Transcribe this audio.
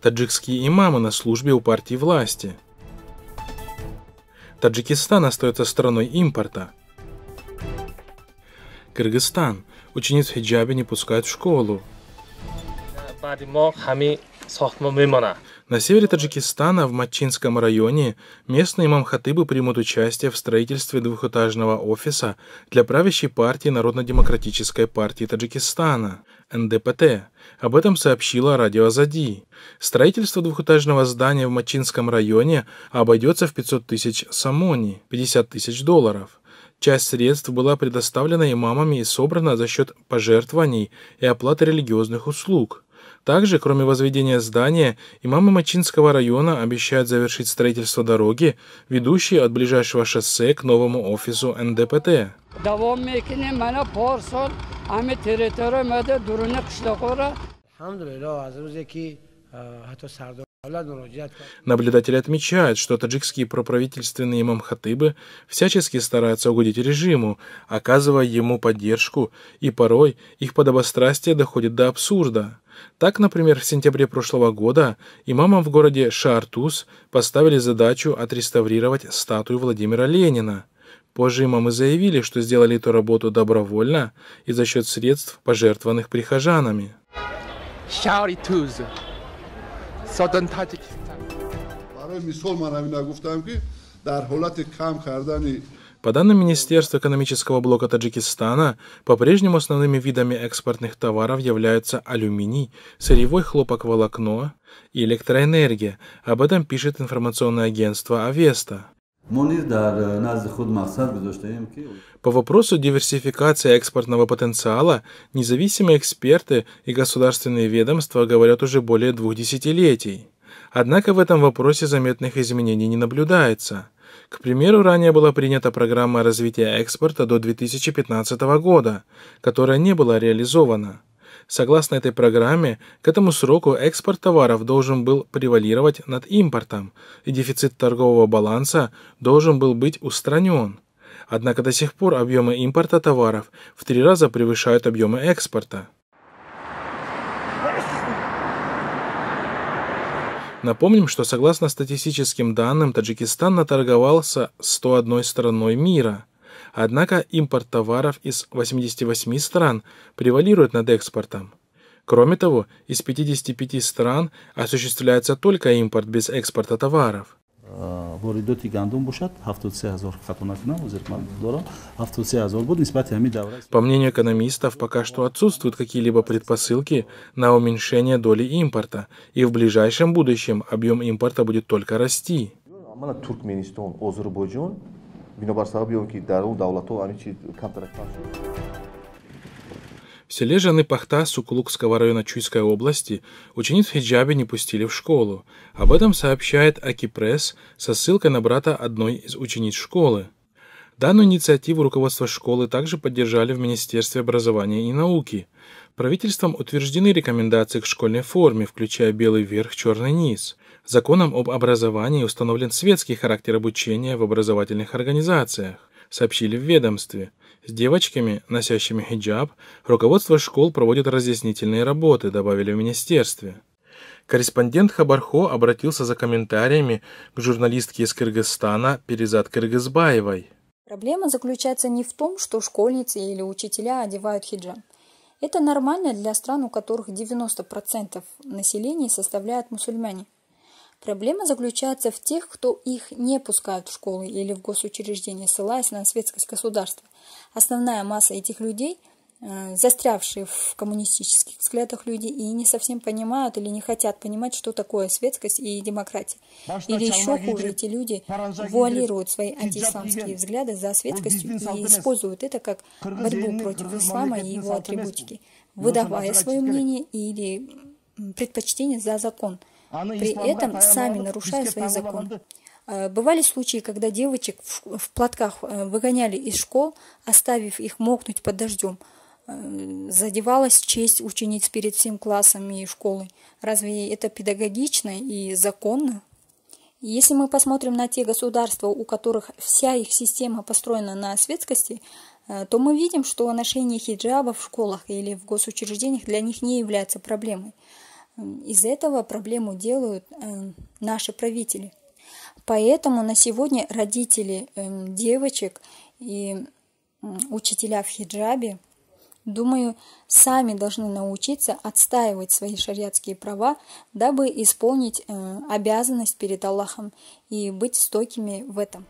таджикские имамы на службе у партии власти. Таджикистан остается страной импорта. Кыргызстан. Учениц в хиджабе не пускают в школу. На севере Таджикистана, в Матчинском районе, местные имам примут участие в строительстве двухэтажного офиса для правящей партии Народно-демократической партии Таджикистана, НДПТ. Об этом сообщила радио Азади. Строительство двухэтажного здания в Мачинском районе обойдется в 500 тысяч самони, 50 тысяч долларов. Часть средств была предоставлена имамами и собрана за счет пожертвований и оплаты религиозных услуг. Также, кроме возведения здания, имамы Мачинского района обещают завершить строительство дороги, ведущей от ближайшего шоссе к новому офису НДПТ. Наблюдатели отмечают, что таджикские проправительственные имам всячески стараются угодить режиму, оказывая ему поддержку, и порой их подобострастие доходит до абсурда. Так, например, в сентябре прошлого года имамам в городе Шаартуз поставили задачу отреставрировать статую Владимира Ленина. Позже имамы заявили, что сделали эту работу добровольно и за счет средств, пожертвованных прихожанами. Шаартуз, по данным Министерства экономического блока Таджикистана, по-прежнему основными видами экспортных товаров являются алюминий, сырьевой хлопок-волокно и электроэнергия. Об этом пишет информационное агентство «Авеста». Э, По вопросу диверсификации экспортного потенциала независимые эксперты и государственные ведомства говорят уже более двух десятилетий. Однако в этом вопросе заметных изменений не наблюдается – к примеру, ранее была принята программа развития экспорта до 2015 года, которая не была реализована. Согласно этой программе, к этому сроку экспорт товаров должен был превалировать над импортом, и дефицит торгового баланса должен был быть устранен. Однако до сих пор объемы импорта товаров в три раза превышают объемы экспорта. Напомним, что согласно статистическим данным, Таджикистан наторговался 101 страной мира. Однако импорт товаров из 88 стран превалирует над экспортом. Кроме того, из 55 стран осуществляется только импорт без экспорта товаров. По мнению экономистов, пока что отсутствуют какие-либо предпосылки на уменьшение доли импорта, и в ближайшем будущем объем импорта будет только расти. Turkmeniston, Ozarbaycan, binobar sabab yo'lki darov davlati в селе Жаныпахта Суклукского района Чуйской области учениц в хиджабе не пустили в школу. Об этом сообщает Акипресс со ссылкой на брата одной из учениц школы. Данную инициативу руководство школы также поддержали в Министерстве образования и науки. Правительством утверждены рекомендации к школьной форме, включая белый верх, черный низ. Законом об образовании установлен светский характер обучения в образовательных организациях сообщили в ведомстве. С девочками, носящими хиджаб, руководство школ проводит разъяснительные работы, добавили в министерстве. Корреспондент Хабархо обратился за комментариями к журналистке из Кыргызстана Перезад Кыргызбаевой. Проблема заключается не в том, что школьницы или учителя одевают хиджаб. Это нормально для стран, у которых 90% населения составляют мусульмане – Проблема заключается в тех, кто их не пускают в школы или в госучреждения, ссылаясь на светскость государства. Основная масса этих людей э, застрявшие в коммунистических взглядах люди и не совсем понимают или не хотят понимать, что такое светскость и демократия. Или еще хуже, эти люди вуалируют свои антиисламские взгляды за светскостью и используют это как борьбу против ислама и его атрибутики, выдавая свое мнение или предпочтение за закон – при этом сами нарушая свои законы. Э, бывали случаи, когда девочек в, платках э, выгоняли из школ, оставив их мокнуть под дождем. Э, задевалась честь учениц перед всем классом и школой. Разве это педагогично и законно? Если мы посмотрим на те государства, у которых вся их система построена на светскости, то мы видим, что ношение хиджаба в школах или в госучреждениях для них не является проблемой. Из этого проблему делают э, наши правители. Поэтому на сегодня родители э, девочек и учителя в хиджабе, думаю, сами должны научиться отстаивать свои шариатские права, дабы исполнить э, обязанность перед Аллахом и быть стойкими в этом.